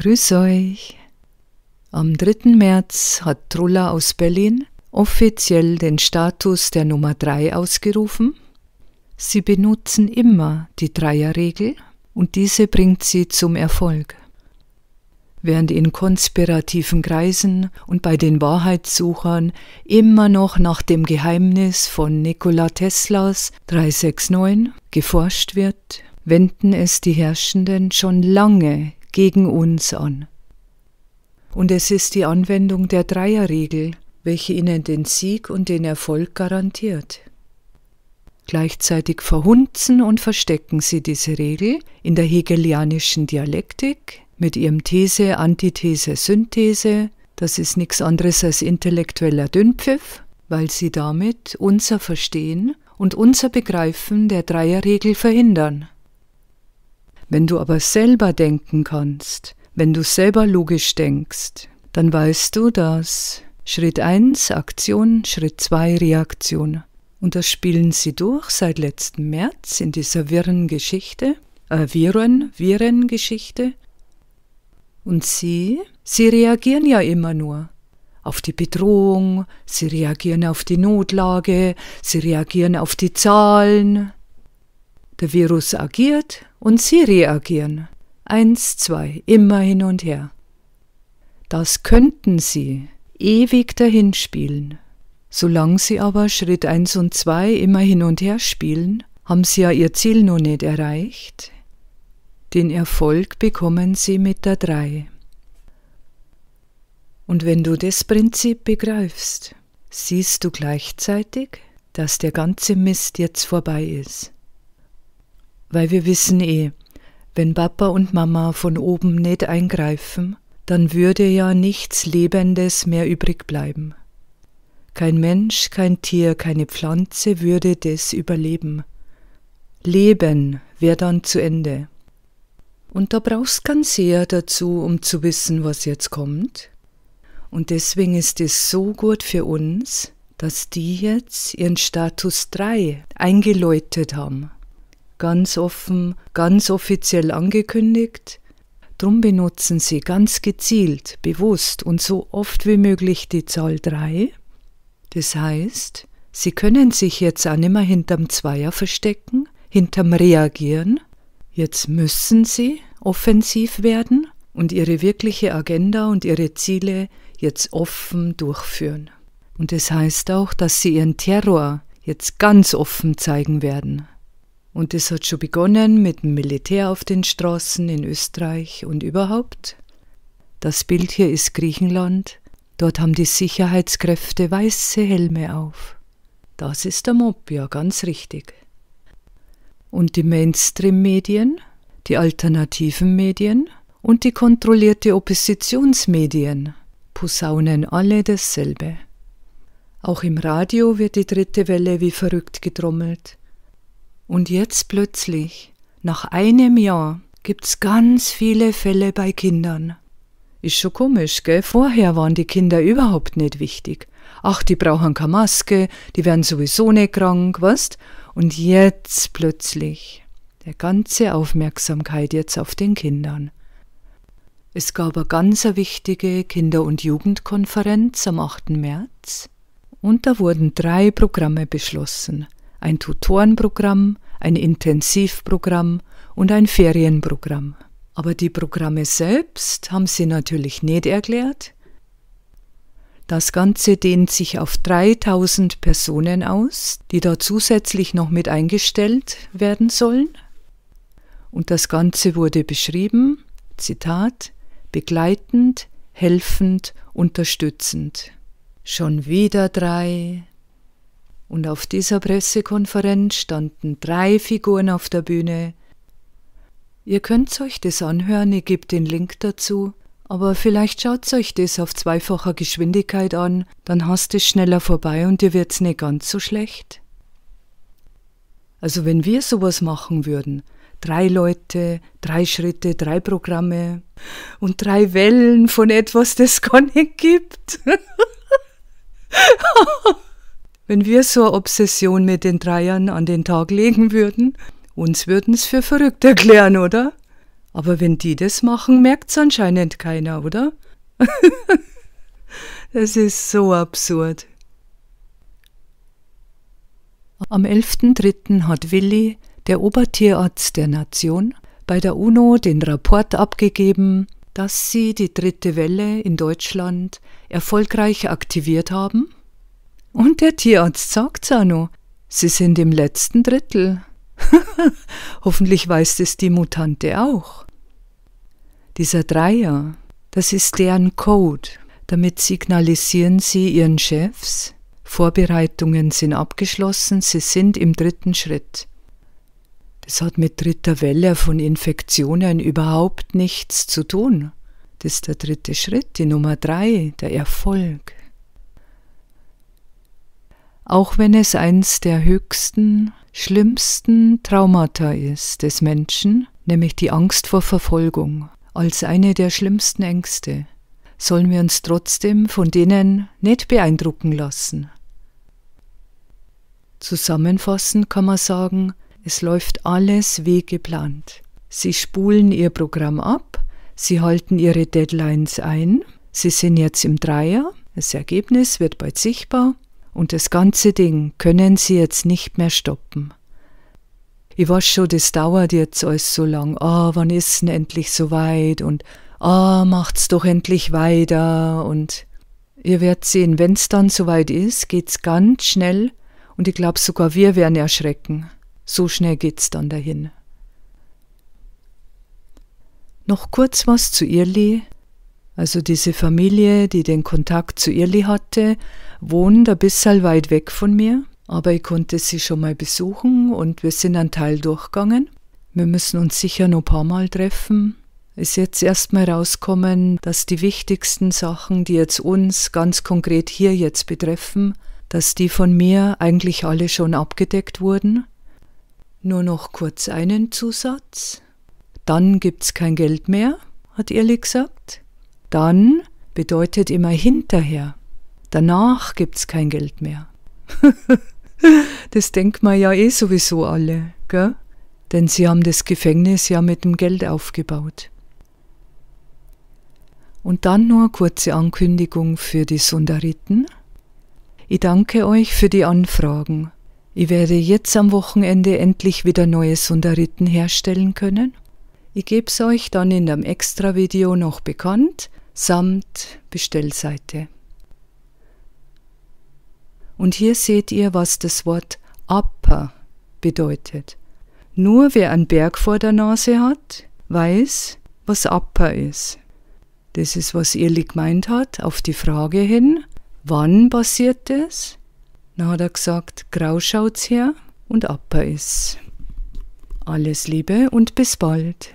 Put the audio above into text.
Grüß euch! Am 3. März hat Trulla aus Berlin offiziell den Status der Nummer 3 ausgerufen. Sie benutzen immer die Dreierregel und diese bringt sie zum Erfolg. Während in konspirativen Kreisen und bei den Wahrheitssuchern immer noch nach dem Geheimnis von Nikola Teslas 369 geforscht wird, wenden es die Herrschenden schon lange gegen uns an. Und es ist die Anwendung der Dreierregel, welche ihnen den Sieg und den Erfolg garantiert. Gleichzeitig verhunzen und verstecken sie diese Regel in der hegelianischen Dialektik mit ihrem These, Antithese, Synthese, das ist nichts anderes als intellektueller Dünnpfiff, weil sie damit unser Verstehen und unser Begreifen der Dreierregel verhindern. Wenn du aber selber denken kannst, wenn du selber logisch denkst, dann weißt du, dass Schritt 1 Aktion, Schritt 2 Reaktion. Und das spielen sie durch seit letzten März in dieser wirren Geschichte, äh, Viren, Virengeschichte. Und sie, sie reagieren ja immer nur auf die Bedrohung, sie reagieren auf die Notlage, sie reagieren auf die Zahlen, der Virus agiert und sie reagieren. Eins, zwei, immer hin und her. Das könnten sie ewig dahin spielen. Solange sie aber Schritt eins und zwei immer hin und her spielen, haben sie ja ihr Ziel noch nicht erreicht. Den Erfolg bekommen sie mit der drei. Und wenn du das Prinzip begreifst, siehst du gleichzeitig, dass der ganze Mist jetzt vorbei ist weil wir wissen eh, wenn Papa und Mama von oben nicht eingreifen, dann würde ja nichts Lebendes mehr übrig bleiben. Kein Mensch, kein Tier, keine Pflanze würde das überleben. Leben wäre dann zu Ende. Und da brauchst ganz sehr dazu, um zu wissen, was jetzt kommt. Und deswegen ist es so gut für uns, dass die jetzt ihren Status 3 eingeläutet haben ganz offen, ganz offiziell angekündigt. Drum benutzen Sie ganz gezielt, bewusst und so oft wie möglich die Zahl 3. Das heißt, Sie können sich jetzt auch nicht mehr hinterm Zweier verstecken, hinterm Reagieren. Jetzt müssen Sie offensiv werden und Ihre wirkliche Agenda und Ihre Ziele jetzt offen durchführen. Und das heißt auch, dass Sie Ihren Terror jetzt ganz offen zeigen werden. Und es hat schon begonnen mit dem Militär auf den Straßen in Österreich und überhaupt. Das Bild hier ist Griechenland. Dort haben die Sicherheitskräfte weiße Helme auf. Das ist der Mob, ja, ganz richtig. Und die Mainstream-Medien, die alternativen Medien und die kontrollierte Oppositionsmedien posaunen alle dasselbe. Auch im Radio wird die dritte Welle wie verrückt getrommelt. Und jetzt plötzlich, nach einem Jahr, gibt's ganz viele Fälle bei Kindern. Ist schon komisch, gell? Vorher waren die Kinder überhaupt nicht wichtig. Ach, die brauchen keine Maske, die werden sowieso nicht krank, was? Und jetzt plötzlich der ganze Aufmerksamkeit jetzt auf den Kindern. Es gab eine ganz wichtige Kinder- und Jugendkonferenz am 8. März und da wurden drei Programme beschlossen – ein Tutorenprogramm, ein Intensivprogramm und ein Ferienprogramm. Aber die Programme selbst haben sie natürlich nicht erklärt. Das Ganze dehnt sich auf 3000 Personen aus, die da zusätzlich noch mit eingestellt werden sollen. Und das Ganze wurde beschrieben, Zitat, begleitend, helfend, unterstützend. Schon wieder drei, und auf dieser Pressekonferenz standen drei Figuren auf der Bühne. Ihr könnt euch das anhören, ich gebe den Link dazu, aber vielleicht schaut euch das auf zweifacher Geschwindigkeit an, dann hast es schneller vorbei und dir wird's nicht ganz so schlecht. Also wenn wir sowas machen würden, drei Leute, drei Schritte, drei Programme und drei Wellen von etwas, das gar nicht gibt. Wenn wir so eine Obsession mit den Dreiern an den Tag legen würden, uns würden es für verrückt erklären, oder? Aber wenn die das machen, merkt's anscheinend keiner, oder? das ist so absurd. Am 11.03. hat Willi, der Obertierarzt der Nation, bei der UNO den Rapport abgegeben, dass sie die dritte Welle in Deutschland erfolgreich aktiviert haben und der Tierarzt sagt's auch noch. Sie sind im letzten Drittel. Hoffentlich weiß es die Mutante auch. Dieser Dreier, das ist deren Code. Damit signalisieren sie ihren Chefs, Vorbereitungen sind abgeschlossen, sie sind im dritten Schritt. Das hat mit dritter Welle von Infektionen überhaupt nichts zu tun. Das ist der dritte Schritt, die Nummer drei, der Erfolg auch wenn es eins der höchsten, schlimmsten Traumata ist des Menschen, nämlich die Angst vor Verfolgung, als eine der schlimmsten Ängste, sollen wir uns trotzdem von denen nicht beeindrucken lassen. Zusammenfassend kann man sagen, es läuft alles wie geplant. Sie spulen ihr Programm ab, sie halten ihre Deadlines ein, sie sind jetzt im Dreier, das Ergebnis wird bald sichtbar und das ganze Ding können sie jetzt nicht mehr stoppen. Ich weiß schon, das dauert jetzt alles so lang. Ah, oh, wann ist's denn endlich so weit? Und ah, oh, macht's doch endlich weiter. Und ihr werdet sehen, wenn's dann so weit ist, geht's ganz schnell. Und ich glaube, sogar wir werden erschrecken. So schnell geht's dann dahin. Noch kurz was zu Irli, also diese Familie, die den Kontakt zu Irli hatte, wohnt ein bisschen weit weg von mir, aber ich konnte sie schon mal besuchen und wir sind einen Teil durchgegangen. Wir müssen uns sicher noch ein paar Mal treffen. Ist jetzt erstmal rauskommen, dass die wichtigsten Sachen, die jetzt uns ganz konkret hier jetzt betreffen, dass die von mir eigentlich alle schon abgedeckt wurden. Nur noch kurz einen Zusatz. Dann gibt's kein Geld mehr, hat Irli gesagt. Dann bedeutet immer hinterher. Danach gibt's kein Geld mehr. das denkt man ja eh sowieso alle, gell? Denn sie haben das Gefängnis ja mit dem Geld aufgebaut. Und dann nur kurze Ankündigung für die Sundariten. Ich danke euch für die Anfragen. Ich werde jetzt am Wochenende endlich wieder neue Sundariten herstellen können ich gebe es euch dann in dem Extra-Video noch bekannt, samt Bestellseite. Und hier seht ihr, was das Wort Upper bedeutet. Nur wer einen Berg vor der Nase hat, weiß, was Upper ist. Das ist, was Irli gemeint hat, auf die Frage hin, wann passiert das? Dann hat er gesagt, grau schaut's her und Upper ist. Alles Liebe und bis bald.